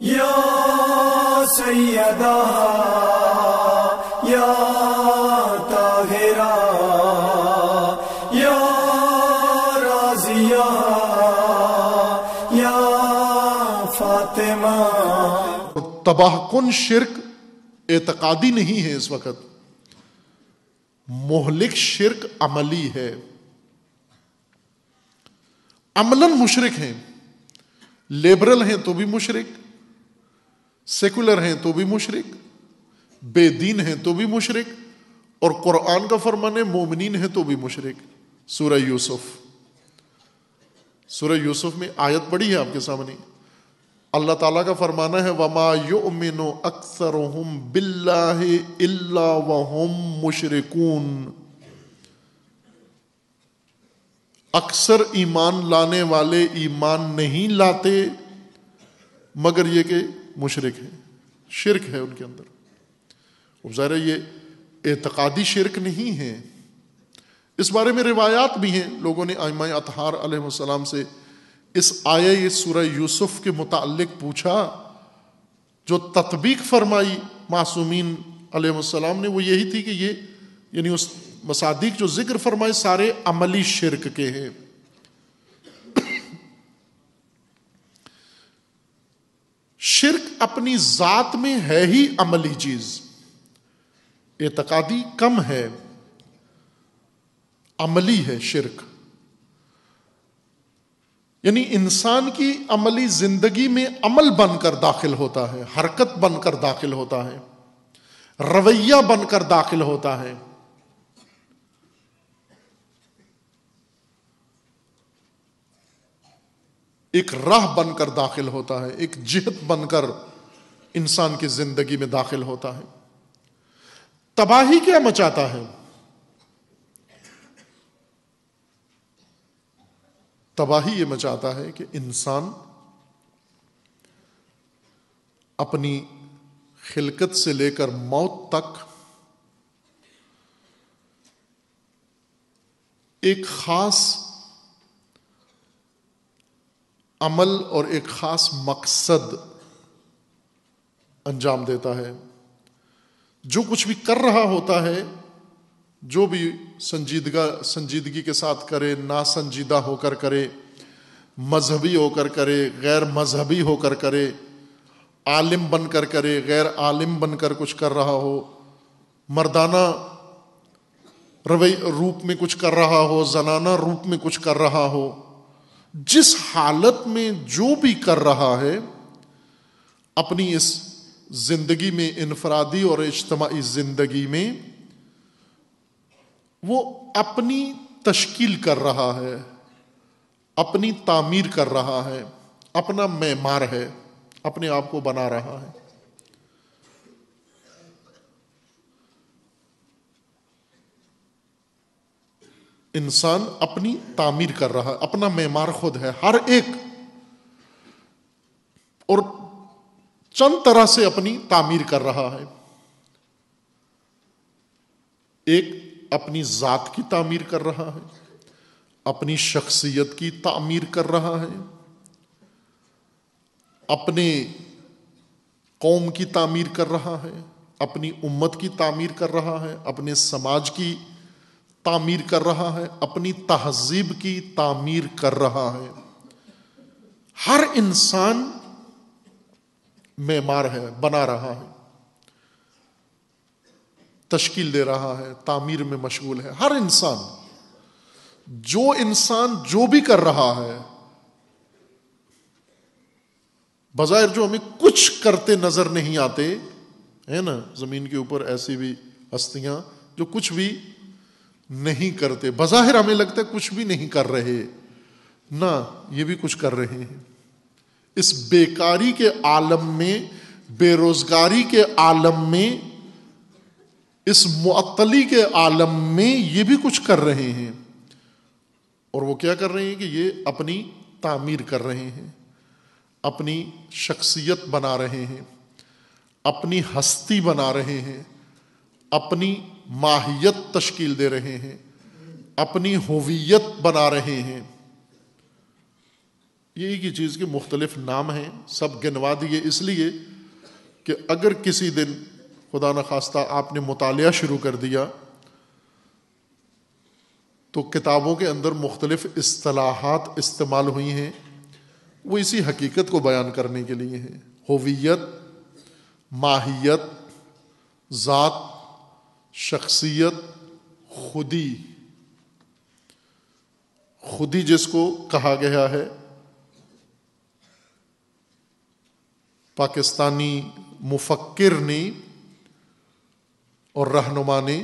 तो तबाह सैदा या तबाहकुन शिरक एतकादी नहीं है इस वक्त मोहलिक शिरक अमली है अमलन मुशरक हैं लेबरल हैं तो भी मुशरक सेकुलर हैं तो भी मुशरक बेदीन हैं तो भी मुशरक और कुरान का फरमान है मोमिन है तो भी मुशरक सूर्य यूसुफ सूर्य यूसुफ में आयत बड़ी है आपके सामने अल्लाह ताला का फरमाना है वमा युमिनु अक्सर बिल्लाहि इल्ला वहुम मुशरिकून अक्सर ईमान लाने वाले ईमान नहीं लाते मगर ये कि मुशरक है शिरक है उनके अंदर अब ज़ाहिर ये एतकादी शिरक नहीं है इस बारे में रिवायात भी हैं लोगों ने आयमा अतहार आलम से इस आय सूर यूसुफ के मुतल पूछा जो तत्बीक फरमाई मासूमीन आलम ने वो यही थी कि ये यानी उस मसादिक जो जिक्र फरमाए सारे अमली शिरक के हैं शिरक अपनी ज़ात में है ही अमली चीज़ एतकादी कम है अमली है शिरक यानी इंसान की अमली जिंदगी में अमल बनकर दाखिल होता है हरकत बनकर दाखिल होता है रवैया बनकर दाखिल होता है एक राह बनकर दाखिल होता है एक जिहत बनकर इंसान की जिंदगी में दाखिल होता है तबाही क्या मचाता है तबाही यह मचाता है कि इंसान अपनी खिलकत से लेकर मौत तक एक खास अमल और एक ख़ास मकसद अंजाम देता है जो कुछ भी कर रहा होता है जो भी संजीदगा संजीदगी के साथ करे ना संजीदा होकर करे मजहबी होकर करे गैर मजहबी होकर करे आलिम बनकर करे गैर आलिम बनकर कुछ कर रहा हो मर्दाना रवै रूप में कुछ कर रहा हो जनाना रूप में कुछ कर रहा हो जिस हालत में जो भी कर रहा है अपनी इस जिंदगी में इनफरादी और इज्तमाही जिंदगी में वो अपनी तश्कील कर रहा है अपनी तामीर कर रहा है अपना मैमार है अपने आप को बना रहा है इंसान अपनी तामीर कर रहा है अपना मेमार खुद है हर एक और चंद तरह से अपनी तामीर कर रहा है एक अपनी जात की तामीर कर रहा है अपनी शख्सियत की तामीर कर रहा है अपने कौम की तामीर कर रहा है अपनी उम्मत की तामीर कर रहा है अपने समाज की तामीर कर रहा है अपनी तहजीब की तामीर कर रहा है हर इंसान मेमार है बना रहा है तश्कील दे रहा है तामीर में मशगूल है हर इंसान जो इंसान जो भी कर रहा है बाजार जो हमें कुछ करते नजर नहीं आते है ना जमीन के ऊपर ऐसी भी हस्तियां जो कुछ भी नहीं करते बज़ाहिर हमें लगता है कुछ भी नहीं कर रहे ना ये भी कुछ कर रहे हैं इस बेकारी के आलम में बेरोजगारी के आलम में इस मुअत्तली के आलम में ये भी कुछ कर रहे हैं और वो क्या कर रहे हैं कि ये अपनी तामीर कर रहे हैं अपनी शख्सियत बना रहे हैं अपनी हस्ती बना रहे हैं अपनी माहियत तश्कील दे रहे हैं अपनी हवियत बना रहे हैं ये एक ही चीज़ के मुख्तलिफ नाम हैं सब गिनवा दिए इसलिए कि अगर किसी दिन खुदा न खास्ता आपने मुताल शुरू कर दिया तो किताबों के अंदर मुख्तलिफ असलाहत इस्तेमाल हुई हैं वो इसी हकीकत को बयान करने के लिए हैं हवियत माहियत ज़ात शख्सियत खुदी खुदी जिसको कहा गया है पाकिस्तानी मुफक्र ने और रहनुमा ने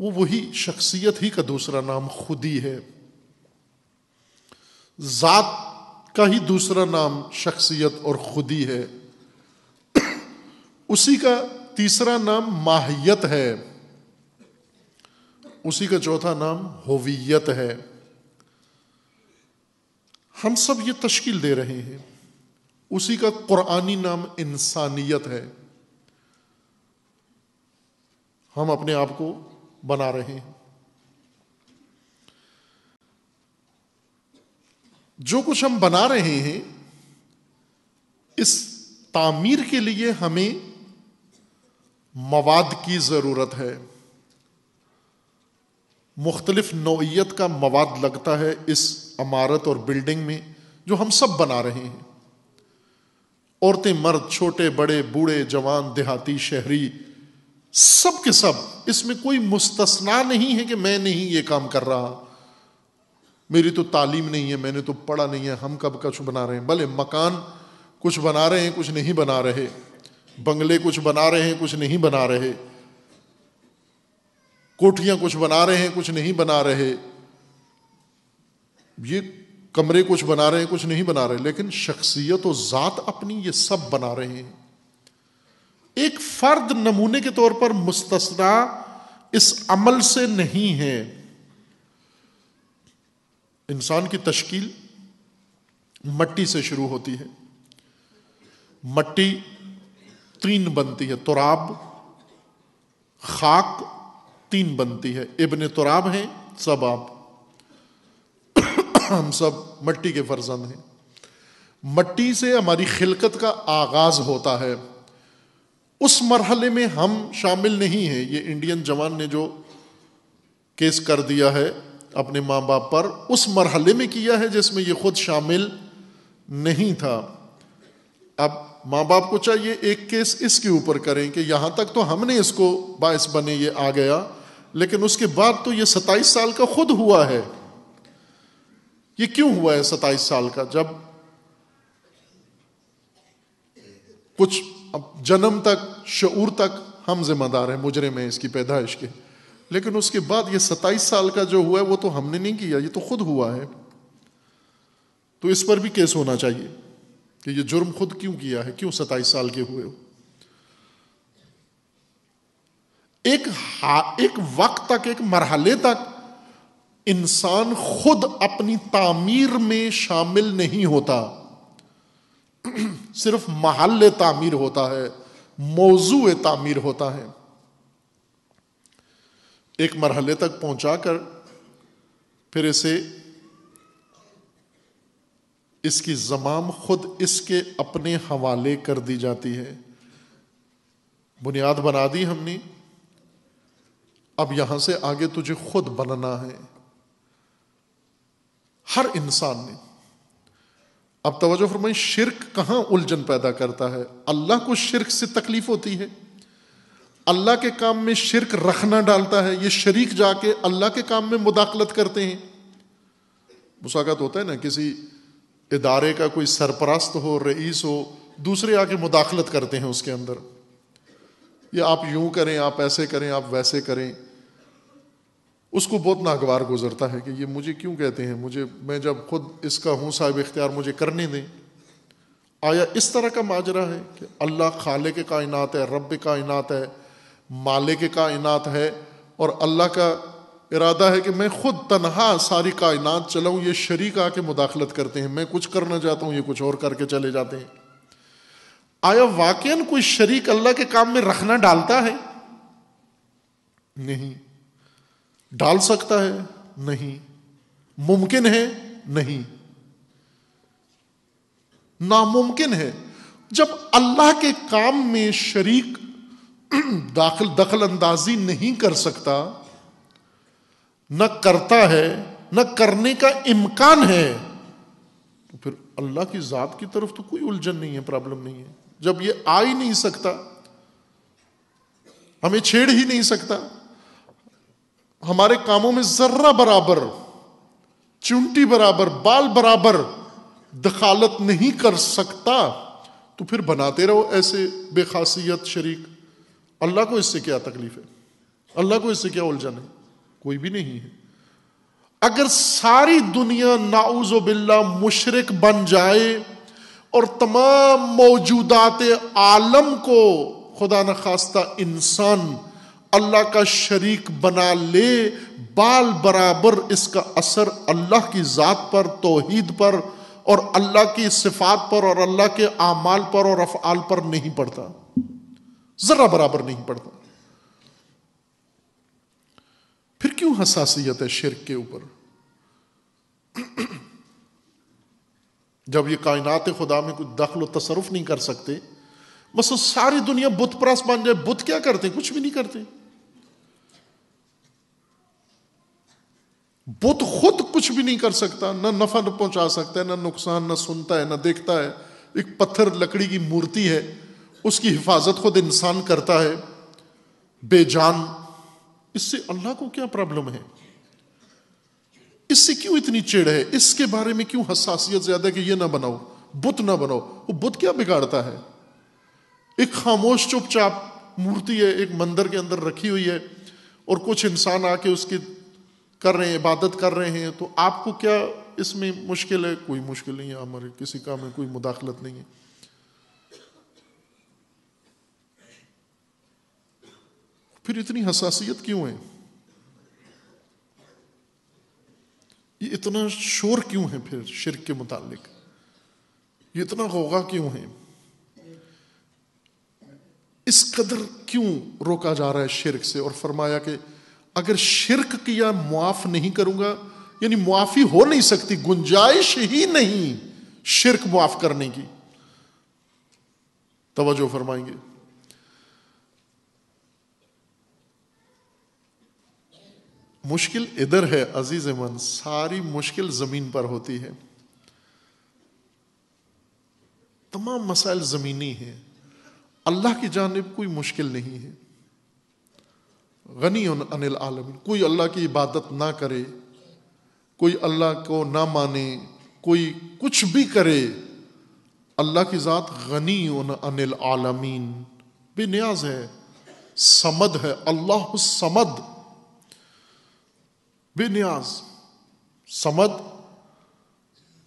वो वही शख्सियत ही का दूसरा नाम खुदी है ज़ात का ही दूसरा नाम शख्सियत और खुदी है उसी का तीसरा नाम माहियत है उसी का चौथा नाम होवियत है हम सब ये तश्कील दे रहे हैं उसी का कुरानी नाम इंसानियत है हम अपने आप को बना रहे हैं जो कुछ हम बना रहे हैं इस तामीर के लिए हमें मवाद की ज़रूरत है मुख्तलिफ नोयत का मवाद लगता है इस अमारत और बिल्डिंग में जो हम सब बना रहे हैं औरतें मर्द छोटे बड़े बूढ़े जवान देहाती शहरी सब के सब इसमें कोई मुस्तना नहीं है कि मैं नहीं ये काम कर रहा मेरी तो तालीम नहीं है मैंने तो पढ़ा नहीं है हम कब कुछ बना रहे हैं भले मकान कुछ बना रहे हैं कुछ नहीं बना रहे बंगले कुछ बना रहे हैं कुछ नहीं बना रहे कोठियां कुछ बना रहे हैं कुछ नहीं बना रहे ये कमरे कुछ बना रहे हैं कुछ नहीं बना रहे लेकिन शख्सियत और ज़ात अपनी ये सब बना रहे हैं एक फर्द नमूने के तौर पर मुस्तना इस अमल से नहीं है इंसान की तश्कील मट्टी से शुरू होती है मट्टी तीन बनती है तुराब खाक तीन बनती है इबन तुराब हैं सब आप हम सब मट्टी के फर्जंद हैं मट्टी से हमारी खिलकत का आगाज होता है उस मरहले में हम शामिल नहीं हैं ये इंडियन जवान ने जो केस कर दिया है अपने माँ बाप पर उस मरहले में किया है जिसमें ये खुद शामिल नहीं था अब माँ बाप को चाहिए एक केस इसके ऊपर करें कि यहाँ तक तो हमने इसको बायस बने ये आ गया लेकिन उसके बाद तो ये सत्ताईस साल का खुद हुआ है ये क्यों हुआ है सत्ताईस साल का जब कुछ अब जन्म तक शूर तक हम जिम्मेदार हैं मुजरे में इसकी पैदाइश के लेकिन उसके बाद ये सत्ताईस साल का जो हुआ है वो तो हमने नहीं किया ये तो खुद हुआ है तो इस पर भी केस होना चाहिए कि ये जुर्म खुद क्यों किया है क्यों सत्ताईस साल के हुए हो एक एक वक्त तक एक मरहले तक इंसान खुद अपनी तामीर में शामिल नहीं होता सिर्फ महल तामीर होता है मौजू तामीर होता है एक मरहले तक पहुंचा कर फिर इसे इसकी ज़माम खुद इसके अपने हवाले कर दी जाती है बुनियाद बना दी हमने अब यहां से आगे तुझे खुद बनना है हर इंसान ने अब तवज्जो फरमाई शिरक कहां उलझन पैदा करता है अल्लाह को शिरक से तकलीफ होती है अल्लाह के काम में शिरक रखना डालता है ये शरीक जाके अल्लाह के काम में मुदाखलत करते हैं मुसाकत होता है ना किसी इदारे का कोई सरपरस्त हो रईस हो दूसरे आके मुदाखलत करते हैं उसके अंदर या आप यूं करें आप ऐसे करें आप वैसे करें उसको बहुत नागवार गुजरता है कि ये मुझे क्यों कहते हैं मुझे मैं जब खुद इसका हूं साहिब इख्तियार मुझे करने दें आया इस तरह का माजरा है कि अल्लाह खाले के कायनात है रब का इनात है मालिक कायनात है और अल्लाह का इरादा है कि मैं खुद तनहा सारी कायनात चलाऊं ये शरीक आके मुदाखलत करते हैं मैं कुछ करना चाहता हूं ये कुछ और करके चले जाते हैं आया वाकई कोई शरीक अल्लाह के काम में रखना डालता है नहीं डाल सकता है नहीं मुमकिन है नहीं नामुमकिन है जब अल्लाह के काम में शरीक दाखिल दखल अंदाजी नहीं कर सकता न करता है न करने का इम्कान है तो फिर अल्लाह की ज़ात की तरफ तो कोई उलझन नहीं है प्रॉब्लम नहीं है जब ये आ ही नहीं सकता हमें छेड़ ही नहीं सकता हमारे कामों में जर्रा बराबर चुंटी बराबर बाल बराबर दखालत नहीं कर सकता तो फिर बनाते रहो ऐसे बेखासियत शरीक अल्लाह को इससे क्या तकलीफ है अल्लाह को इससे क्या उलझन है कोई भी नहीं है अगर सारी दुनिया नाउजो बिल्ला मुशरक बन जाए और तमाम मौजूदात आलम को खुदा न खास्ता इंसान अल्लाह का शरीक बना ले बाल बराबर इसका असर अल्लाह की ज़ात पर तोहीद पर और अल्लाह की सिफात पर और अल्लाह के आमाल पर और अफआल पर नहीं पड़ता ज़रा बराबर नहीं पड़ता फिर क्यों हसासीत है शिर के ऊपर जब ये कायनात खुदा में कुछ दखल तसरुफ नहीं कर सकते बस सारी दुनिया बुत परस बन जाए बुत क्या करते कुछ भी नहीं करते बुत खुद कुछ भी नहीं कर सकता ना नफा न पहुंचा सकता है ना नुकसान ना सुनता है ना देखता है एक पत्थर लकड़ी की मूर्ति है उसकी हिफाजत खुद इंसान करता है बेजान इससे अल्लाह को क्या प्रॉब्लम है इससे क्यों इतनी चिड़ है इसके बारे में क्यों हसासियत ज्यादा कि यह ना बनाओ बुत ना बनाओ वो बुत क्या बिगाड़ता है एक खामोश चुपचाप मूर्ति है एक मंदिर के अंदर रखी हुई है और कुछ इंसान आके उसकी कर रहे हैं इबादत कर रहे हैं तो आपको क्या इसमें मुश्किल है कोई मुश्किल नहीं है हमारे किसी काम में कोई मुदाखलत नहीं है फिर इतनी हसासियत क्यों है ये इतना शोर क्यों है फिर शिरक के मुतालिक ये इतना होगा क्यों है इस कदर क्यों रोका जा रहा है शिरक से और फरमाया कि अगर शिरक किया मुआफ नहीं करूंगा यानी मुआफी हो नहीं सकती गुंजाइश ही नहीं शिरक मुआफ करने की तवज्जो फरमाएंगे मुश्किल इधर है अजीज मन सारी मुश्किल जमीन पर होती है तमाम मसाइल ज़मीनी है अल्लाह की जानब कोई मुश्किल नहीं है गनी अनिल आलमीन कोई अल्लाह की इबादत ना करे कोई अल्लाह को ना माने कोई कुछ भी करे अल्लाह की ज़ात गनी अनिल आलमीन बेनियाज है समद है अल्लाह समद बेनियाज समद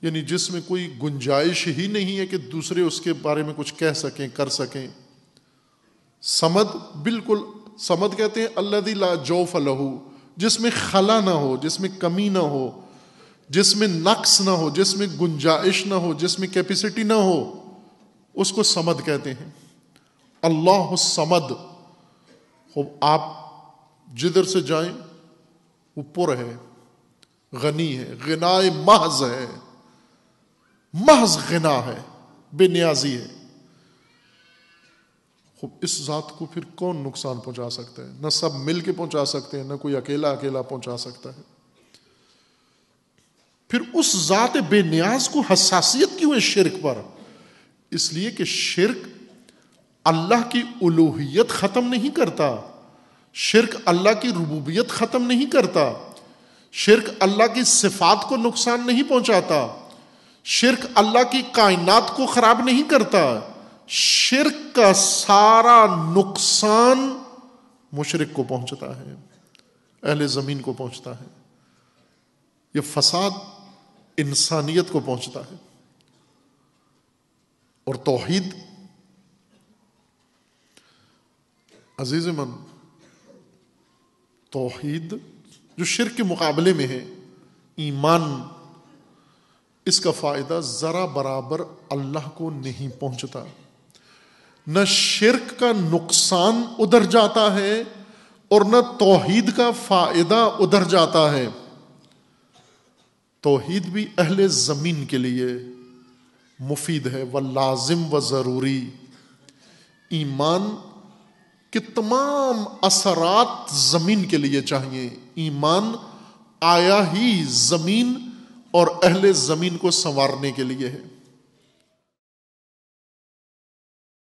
यानी जिसमें कोई गुंजाइश ही नहीं है कि दूसरे उसके बारे में कुछ कह सकें कर सकें समद बिल्कुल समद कहते हैं अल्लादी ला जो फलहू जिसमें खला ना हो जिसमें कमी ना हो जिसमें नक्स ना हो जिसमें गुंजाइश ना हो जिसमें कैपेसिटी ना हो उसको समद कहते हैं अल्लाह समद आप जिधर से जाएं वो पुर है गनी है गनाए महज है महज गना है बेनियाजी है खूब इस ज़ात को फिर कौन नुकसान पहुंचा सकता है ना सब मिल के पहुंचा सकते हैं ना कोई अकेला अकेला पहुंचा सकता है फिर उस ज़ात बेनियाज को हसासियत क्यों है शिरक पर इसलिए कि शिरक अल्लाह की उलूहियत ख़त्म नहीं करता शिरक अल्लाह की रबूबियत ख़त्म नहीं करता शिरक अल्लाह की सिफात को नुकसान नहीं पहुंचाता शिरक अल्लाह की कायनात को ख़राब नहीं करता शिरक का सारा नुकसान मुशरक को पहुंचता है अहल ज़मीन को पहुंचता है यह फसाद इंसानियत को पहुंचता है और तोहहीद अजीज मन तोहीद जो शिर के मुकाबले में है ईमान इसका फ़ायदा ज़रा बराबर अल्लाह को नहीं पहुंचता न शिरक का नुकसान उधर जाता है और न तोहीद का फ़ायदा उधर जाता है तोहद भी अहल ज़मीन के लिए मुफीद है व लाजिम व ज़रूरी ईमान कि तमाम असरात ज़मीन के लिए चाहिए ईमान आया ही ज़मीन और अहले ज़मीन को संवारने के लिए है